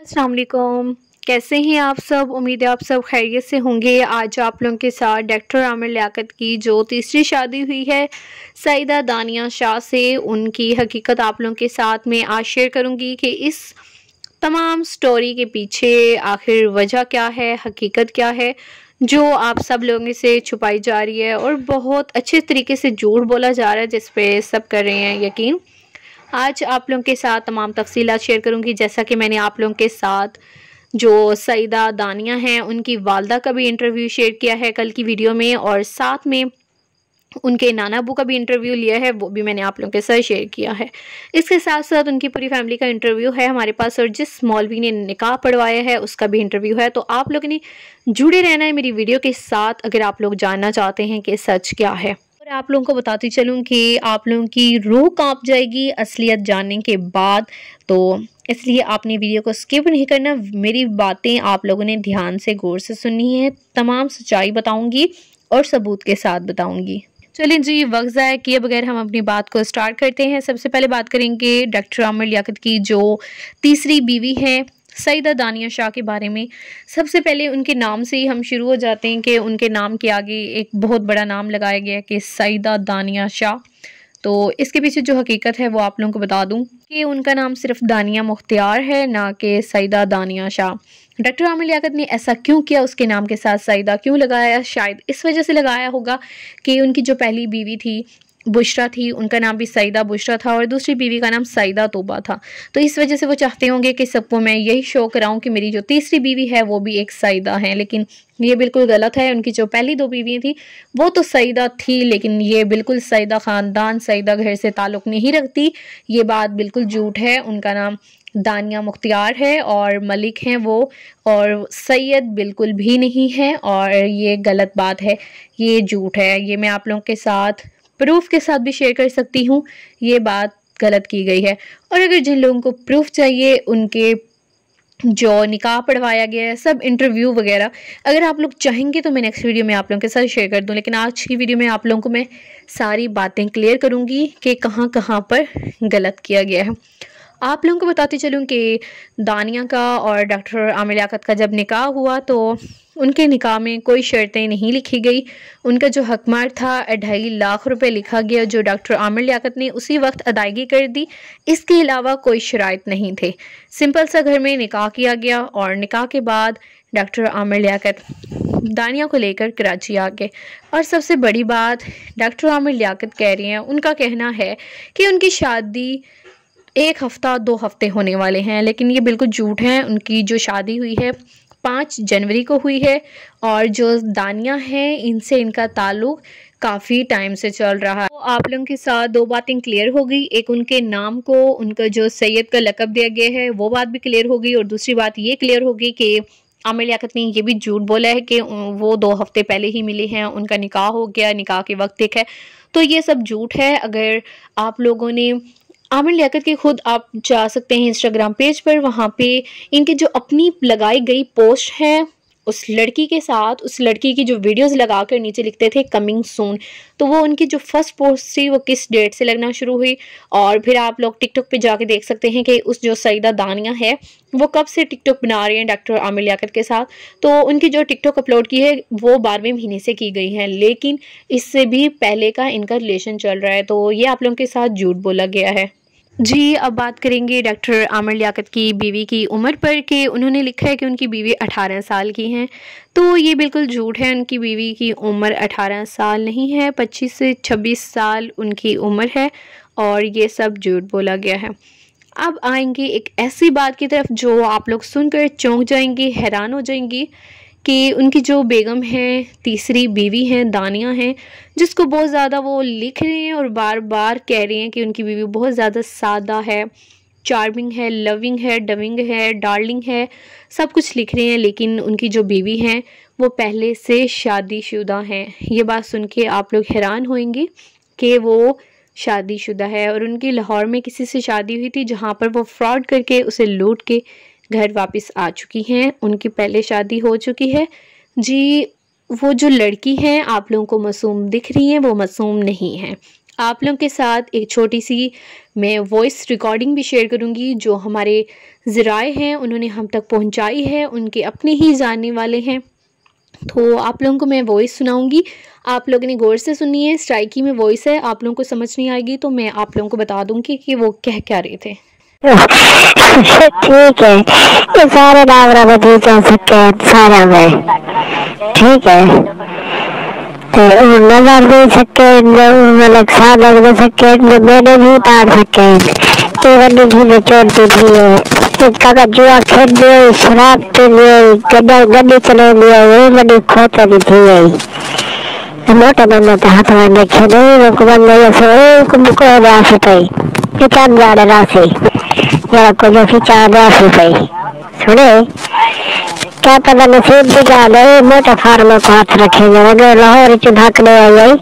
असलकुम कैसे हैं आप सब उम्मीद है आप सब खैरियत से होंगे आज आप लोगों के साथ डॉक्टर आमिर लियाकत की जो तीसरी शादी हुई है सईदा दानिया शाह से उनकी हकीकत आप लोगों के साथ मैं आज शेयर करूंगी कि इस तमाम स्टोरी के पीछे आखिर वजह क्या है हकीकत क्या है जो आप सब लोगों से छुपाई जा रही है और बहुत अच्छे तरीके से झूठ बोला जा रहा है जिस पे सब कर रहे हैं यकीन आज आप लोगों के साथ तमाम तफसी शेयर करूँगी जैसा कि मैंने आप लोगों के साथ जो सईदा दानिया हैं उनकी वालदा का भी इंटरव्यू शेयर किया है कल की वीडियो में और साथ में उनके नाना अबू का भी इंटरव्यू लिया है वो भी मैंने आप लोगों के साथ शेयर किया है इसके साथ साथ उनकी पूरी फैमिली का इंटरव्यू है हमारे पास और जिस मौलवी ने निकाह पढ़वाया है उसका भी इंटरव्यू है तो आप लोगों ने जुड़े रहना है मेरी वीडियो के साथ अगर आप लोग जानना चाहते हैं कि सच क्या है और आप लोगों को बताती चलूँ कि आप लोगों की रूह काँप जाएगी असलियत जानने के बाद तो इसलिए आपने वीडियो को स्किप नहीं करना मेरी बातें आप लोगों ने ध्यान से गौर से सुननी है तमाम सच्चाई बताऊँगी और सबूत के साथ बताऊँगी चलिए जी वक्त ज़ाय किए बगैर हम अपनी बात को स्टार्ट करते हैं सबसे पहले बात करेंगे डॉक्टर आमिर लियाकत की जो तीसरी बीवी है सईदा दानिया शाह के बारे में सबसे पहले उनके नाम से ही हम शुरू हो जाते हैं कि उनके नाम के आगे एक बहुत बड़ा नाम लगाया गया कि सईदा दानिया शाह तो इसके पीछे जो हकीकत है वो आप लोगों को बता दूं कि उनका नाम सिर्फ दानिया मुख्तियार है ना कि सईदा दानिया शाह डॉक्टर आमिर लियाकत ने ऐसा क्यों किया उसके नाम के साथ सईदा क्यों लगाया शायद इस वजह से लगाया होगा कि उनकी जो पहली बीवी थी बुशरा थी उनका नाम भी सईदा बुशरा था और दूसरी बीवी का नाम सईदा तोबा था तो इस वजह से वो चाहते होंगे कि सबको मैं यही शो कराऊं कि मेरी जो तीसरी बीवी है वो भी एक सईदा है लेकिन ये बिल्कुल गलत है उनकी जो पहली दो बीवियाँ थी वो तो सईदा थी लेकिन ये बिल्कुल सईदा ख़ानदान सईदा घर से ताल्लुक़ नहीं रखती ये बात बिल्कुल झूठ है उनका नाम दानिया मुख्तियार है और मलिक हैं वो और सैयद बिल्कुल भी नहीं है और ये गलत बात है ये झूठ है ये मैं आप लोगों के साथ प्रूफ के साथ भी शेयर कर सकती हूँ ये बात गलत की गई है और अगर जिन लोगों को प्रूफ चाहिए उनके जो निकाह पढ़वाया गया है सब इंटरव्यू वगैरह अगर आप लोग चाहेंगे तो मैं नेक्स्ट वीडियो में आप लोगों के साथ शेयर कर दूं लेकिन आज की वीडियो में आप लोगों को मैं सारी बातें क्लियर करूंगी कि कहाँ कहाँ पर गलत किया गया है आप लोगों को बताती चलूँ कि दानिया का और डॉक्टर आमिर लियाकत का जब निकाह हुआ तो उनके निकाह में कोई शर्तें नहीं लिखी गई उनका जो हकमार था ढाई लाख रुपए लिखा गया जो डॉक्टर आमिर लियाकत ने उसी वक्त अदायगी कर दी इसके अलावा कोई शरात नहीं थे सिंपल सा घर में निकाह किया गया और निकाह के बाद डॉक्टर आमिर लियाकत दानिया को लेकर कराची आ गए और सबसे बड़ी बात डॉक्टर आमिर लियाकत कह रही हैं उनका कहना है कि उनकी शादी एक हफ़्ता दो हफ़्ते होने वाले हैं लेकिन ये बिल्कुल झूठ हैं उनकी जो शादी हुई है पाँच जनवरी को हुई है और जो दानिया हैं इनसे इनका ताल्लुक़ काफ़ी टाइम से चल रहा है तो आप लोगों के साथ दो बातें क्लियर हो गई एक उनके नाम को उनका जो सैयद का लकब दिया गया है वो बात भी क्लियर हो गई और दूसरी बात ये क्लियर हो गई कि आमिर लियाकत ने यह भी झूठ बोला है कि वो दो हफ्ते पहले ही मिले हैं उनका निकाह हो गया निकाह के वक्त एक है तो ये सब झूठ है अगर आप लोगों ने आमिर लियाकत के खुद आप जा सकते हैं इंस्टाग्राम पेज पर वहाँ पे इनके जो अपनी लगाई गई पोस्ट है उस लड़की के साथ उस लड़की की जो वीडियोस लगा कर नीचे लिखते थे कमिंग सून तो वो उनकी जो फर्स्ट पोस्ट थी वो किस डेट से लगना शुरू हुई और फिर आप लोग टिकटॉक पे जाके देख सकते हैं कि उस जो सईदा दानिया है वो कब से टिकटॉक बना रही हैं डॉक्टर आमिर लियाकत के साथ तो उनकी जो टिकटॉक अपलोड की है वो बारहवें महीने से की गई है लेकिन इससे भी पहले का इनका रिलेशन चल रहा है तो ये आप लोगों के साथ झूठ बोला गया है जी अब बात करेंगे डॉक्टर आमिर लियाकत की बीवी की उम्र पर कि उन्होंने लिखा है कि उनकी बीवी 18 साल की हैं तो ये बिल्कुल झूठ है उनकी बीवी की उम्र 18 साल नहीं है 25 से 26 साल उनकी उम्र है और ये सब झूठ बोला गया है अब आएंगे एक ऐसी बात की तरफ जो आप लोग सुनकर चौंक जाएंगी हैरान हो जाएंगी कि उनकी जो बेगम है तीसरी बीवी हैं दानिया हैं जिसको बहुत ज़्यादा वो लिख रही हैं और बार बार कह रही हैं कि उनकी बीवी बहुत ज़्यादा सादा है चार्मिंग है लविंग है डविंग है डार्लिंग है सब कुछ लिख रही हैं लेकिन उनकी जो बीवी हैं वो पहले से शादीशुदा हैं ये बात सुन के आप लोग हैरान होंगे कि वो शादीशुदा है और उनकी लाहौर में किसी से शादी हुई थी जहाँ पर वो फ्रॉड करके उसे लूट के घर वापस आ चुकी हैं उनकी पहले शादी हो चुकी है जी वो जो लड़की हैं आप लोगों को मासूम दिख रही हैं वो मासूम नहीं है आप लोगों के साथ एक छोटी सी मैं वॉइस रिकॉर्डिंग भी शेयर करूंगी जो हमारे ज़राए हैं उन्होंने हम तक पहुंचाई है उनके अपने ही जानने वाले हैं तो आप लोगों को मैं वॉइस सुनाऊंगी आप लोगों ने गौर से सुनी है स्ट्राइकी में वॉइस है आप लोगों को समझ नहीं आएगी तो मैं आप लोगों को बता दूँगी कि वो कह क्या रहे थे ठीक है ये सारे नाम रबदी जा सकते हैं सारा में ठीक है तो नजर दे सकते मतलब साथ लग सकते मैंने भी उतार सकते केवल तो भी निचोड़ती थी कदा जुआ खेल लियो शराब पी लियो गड्ढा गड्डी चले लियो वही मनी खोतरी थी मोटा नंबर तो हाथ में खेले रुकमन नहीं ऐसे एक मुको राशि पे किताब जाने राशि ये आपको चार दस पाई सुने क्या पता नसीब भी जा गए मोटे फार्मा को हाथ रखे जाएंगे लाहौर च धकने आई आई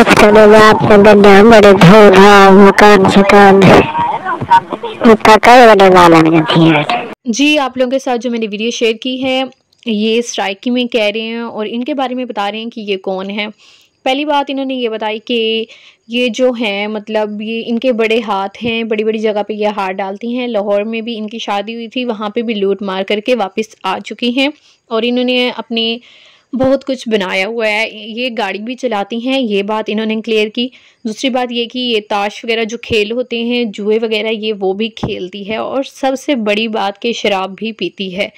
इस समय में आपने हम बड़े धोधाम मकान शकान इतना कई बड़े गाना थी जी आप लोगों के साथ जो मैंने वीडियो शेयर की है ये स्ट्राइकी में कह रहे हैं और इनके बारे में बता रहे हैं कि ये कौन है पहली बात इन्होंने ये बताई कि ये जो हैं मतलब ये इनके बड़े हाथ हैं बड़ी बड़ी जगह पे ये हार डालती हैं लाहौर में भी इनकी शादी हुई थी वहाँ पे भी लूट मार करके वापस आ चुकी हैं और इन्होंने अपने बहुत कुछ बनाया हुआ है ये गाड़ी भी चलाती हैं ये बात इन्होंने क्लियर की दूसरी बात ये कि ये ताश वगैरह जो खेल होते हैं जुए वगैरह ये वो भी खेलती है और सबसे बड़ी बात कि शराब भी पीती है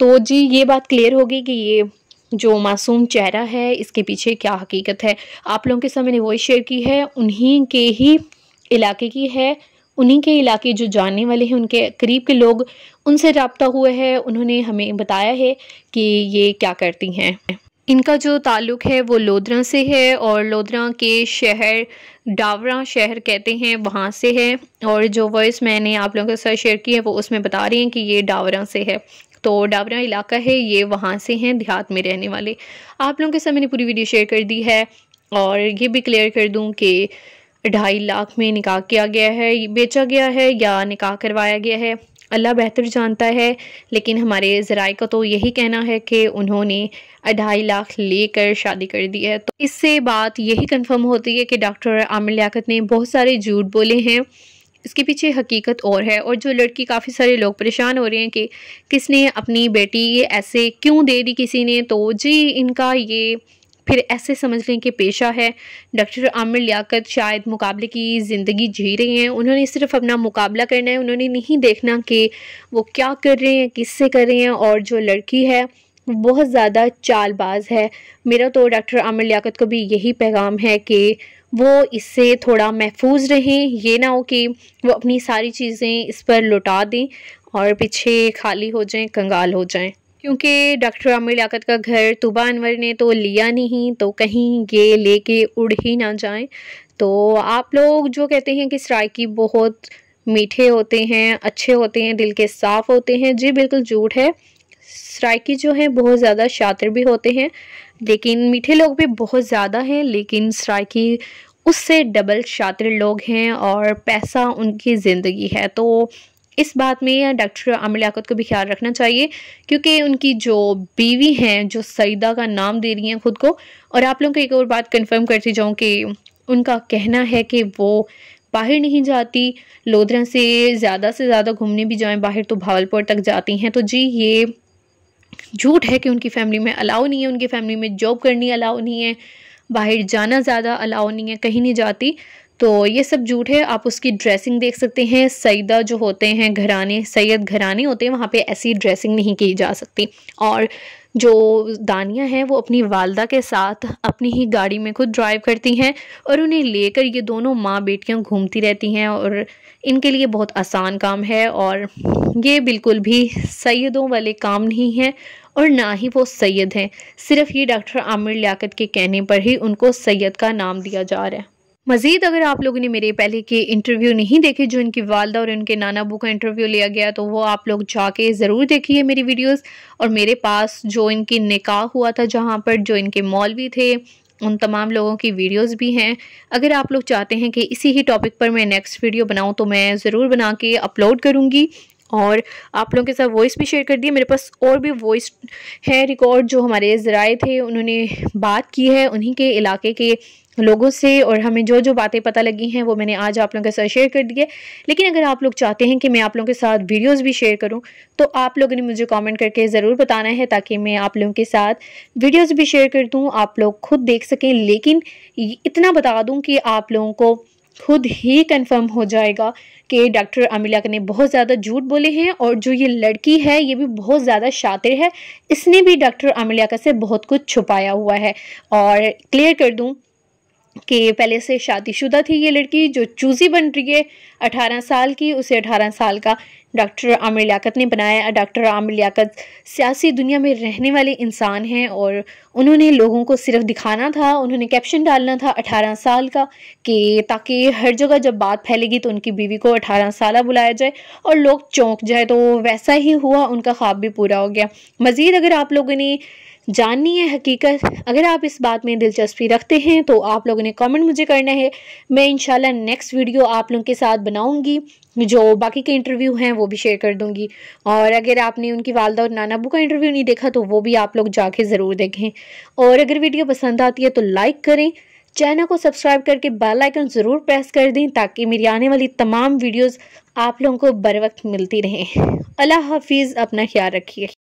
तो जी ये बात क्लियर होगी कि ये जो मासूम चेहरा है इसके पीछे क्या हकीकत है आप लोगों के साथ मैंने वॉइस शेयर की है उन्हीं के ही इलाके की है उन्हीं के इलाके जो जानने वाले हैं उनके करीब के लोग उनसे रबता हुआ है उन्होंने हमें बताया है कि ये क्या करती हैं इनका जो ताल्लुक़ है वो लोधरा से है और लोधरा के शहर डावरा शहर कहते हैं वहाँ से है और जो वॉइस मैंने आप लोगों के साथ शेयर की है वो उसमें बता रही हैं कि ये डावरा से है तो डाबरा इलाका है ये वहाँ से हैं देहात में रहने वाले आप लोगों के साथ मैंने पूरी वीडियो शेयर कर दी है और ये भी क्लियर कर दूँ कि ढाई लाख में निकाह किया गया है बेचा गया है या निकाह करवाया गया है अल्लाह बेहतर जानता है लेकिन हमारे ज़राए का तो यही कहना है कि उन्होंने अढ़ाई लाख लेकर शादी कर दी है तो इससे बात यही कंफर्म होती है कि डॉक्टर आमिर लियाकत ने बहुत सारे झूठ बोले हैं इसके पीछे हकीकत और है और जो लड़की काफ़ी सारे लोग परेशान हो रहे हैं कि किसने अपनी बेटी ये ऐसे क्यों दे दी किसी ने तो जी इनका ये फिर ऐसे समझ लें कि पेशा है डॉक्टर आमिर लियाकत शायद मुकाबले की ज़िंदगी जी रही हैं उन्होंने सिर्फ अपना मुकाबला करना है उन्होंने नहीं देखना कि वो क्या कर रहे हैं किससे कर रहे हैं और जो लड़की है बहुत ज़्यादा चालबाज है मेरा तो डॉक्टर आमिर लियाकत को भी यही पैगाम है कि वो इससे थोड़ा महफूज रहें ये ना हो कि वो अपनी सारी चीज़ें इस पर लुटा दें और पीछे खाली हो जाएं कंगाल हो जाएं क्योंकि डॉक्टर आमिर लियाकत का घर तुबा अनवर ने तो लिया नहीं तो कहीं ये लेके उड़ ही ना जाएं तो आप लोग जो कहते हैं कि सरायकी बहुत मीठे होते हैं अच्छे होते हैं दिल के साफ़ होते हैं जी बिल्कुल झूठ है सराकी जो है बहुत ज़्यादा शातिर भी होते हैं लेकिन मीठे लोग भी बहुत ज़्यादा हैं लेकिन सराकी उससे डबल शातिर लोग हैं और पैसा उनकी ज़िंदगी है तो इस बात में डॉक्टर आमिर लियाकत को भी ख्याल रखना चाहिए क्योंकि उनकी जो बीवी हैं जो सईदा का नाम दे रही हैं ख़ुद को और आप लोगों को एक और बात कंफर्म करती जाऊँ कि उनका कहना है कि वो बाहर नहीं जाती लोधरा से ज़्यादा से ज़्यादा घूमने भी जाएं बाहर तो भावलपुर तक जाती हैं तो जी ये झूठ है कि उनकी फैमिली में अलाउ नहीं है उनकी फैमिली में जॉब करनी अलाउ नहीं है बाहर जाना ज़्यादा अलाउ नहीं है कहीं नहीं जाती तो ये सब झूठ है आप उसकी ड्रेसिंग देख सकते हैं सईदा जो होते हैं घराने सैयद घराने होते हैं वहाँ पे ऐसी ड्रेसिंग नहीं की जा सकती और जो दानिया हैं वो अपनी वालदा के साथ अपनी ही गाड़ी में खुद ड्राइव करती हैं और उन्हें लेकर ये दोनों माँ बेटियाँ घूमती रहती हैं और इनके लिए बहुत आसान काम है और ये बिल्कुल भी सैदों वाले काम नहीं हैं और ना ही वो सैद हैं सिर्फ ये डॉक्टर आमिर लियाकत के कहने पर ही उनको सैद का नाम दिया जा रहा है मज़ीद अगर आप लोगों ने मेरे पहले के इंटरव्यू नहीं देखे जो इनकी वालदा और इनके नाना अबू का इंटरव्यू लिया गया तो वो आप लोग जाके ज़रूर देखिए मेरी वीडियोस और मेरे पास जो इनकी निकाह हुआ था जहाँ पर जो इनके मौलवी थे उन तमाम लोगों की वीडियोस भी हैं अगर आप लोग चाहते हैं कि इसी ही टॉपिक पर मैं नेक्स्ट वीडियो बनाऊँ तो मैं ज़रूर बना के अपलोड करूँगी और आप लोगों के साथ वॉइस भी शेयर कर दी मेरे पास और भी वॉइस है रिकॉर्ड जो हमारे ज़राए थे उन्होंने बात की है उन्हीं के इलाके के लोगों से और हमें जो जो बातें पता लगी हैं वो मैंने आज आप लोगों के साथ शेयर कर दी है लेकिन अगर आप लोग चाहते हैं कि मैं आप लोगों के साथ वीडियोस भी शेयर करूं तो आप लोगों ने मुझे कमेंट करके ज़रूर बताना है ताकि मैं आप लोगों के साथ वीडियोस भी शेयर कर दूं आप लोग खुद देख सकें लेकिन इतना बता दूँ कि आप लोगों को खुद ही कन्फर्म हो जाएगा कि डॉक्टर अमिला ने बहुत ज़्यादा झूठ बोले हैं और जो ये लड़की है ये भी बहुत ज़्यादा शातिर है इसने भी डॉक्टर अमिला से बहुत कुछ छुपाया हुआ है और क्लियर कर दूँ कि पहले से शादीशुदा थी ये लड़की जो चूज़ी बन रही है अठारह साल की उसे अठारह साल का डॉक्टर आमिर लियाकत ने बनाया डॉक्टर आमिर लियाकत सियासी दुनिया में रहने वाले इंसान हैं और उन्होंने लोगों को सिर्फ दिखाना था उन्होंने कैप्शन डालना था अठारह साल का कि ताकि हर जगह जब बात फैलेगी तो उनकी बीवी को अठारह साल बुलाया जाए और लोग चौंक जाए तो वैसा ही हुआ उनका ख्वाब भी पूरा हो गया मज़ीद अगर आप लोगों ने जाननी है हकीकत अगर आप इस बात में दिलचस्पी रखते हैं तो आप लोगों ने कमेंट मुझे करना है मैं इंशाल्लाह नेक्स्ट वीडियो आप लोगों के साथ बनाऊंगी जो बाकी के इंटरव्यू हैं वो भी शेयर कर दूंगी और अगर आपने उनकी वालदा और नाना अबू का इंटरव्यू नहीं देखा तो वो भी आप लोग जाके ज़रूर देखें और अगर वीडियो पसंद आती है तो लाइक करें चैनल को सब्सक्राइब करके बेल आइकन ज़रूर प्रेस कर दें ताकि मेरी आने वाली तमाम वीडियोज़ आप लोगों को बर वक्त मिलती रहें अल्लाह हाफिज़ अपना ख्याल रखिए